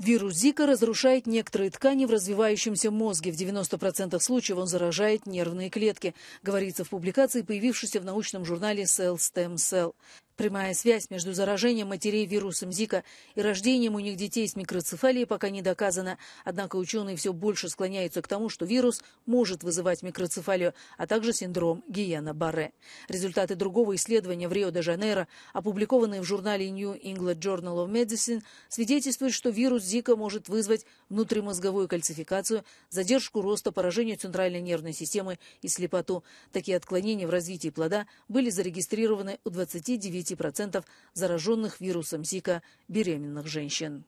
Вирус Зика разрушает некоторые ткани в развивающемся мозге. В 90% случаев он заражает нервные клетки, говорится в публикации, появившейся в научном журнале Cell Stem Cell. Прямая связь между заражением матерей вирусом Зика и рождением у них детей с микроцефалией пока не доказана, однако ученые все больше склоняются к тому, что вирус может вызывать микроцефалию, а также синдром Гиена-Барре. Результаты другого исследования в Рио-де-Жанейро, опубликованные в журнале New England Journal of Medicine, свидетельствуют, что вирус Зика может вызвать внутримозговую кальцификацию, задержку роста, поражение центральной нервной системы и слепоту. Такие отклонения в развитии плода были зарегистрированы у 29 25% зараженных вирусом Зика беременных женщин.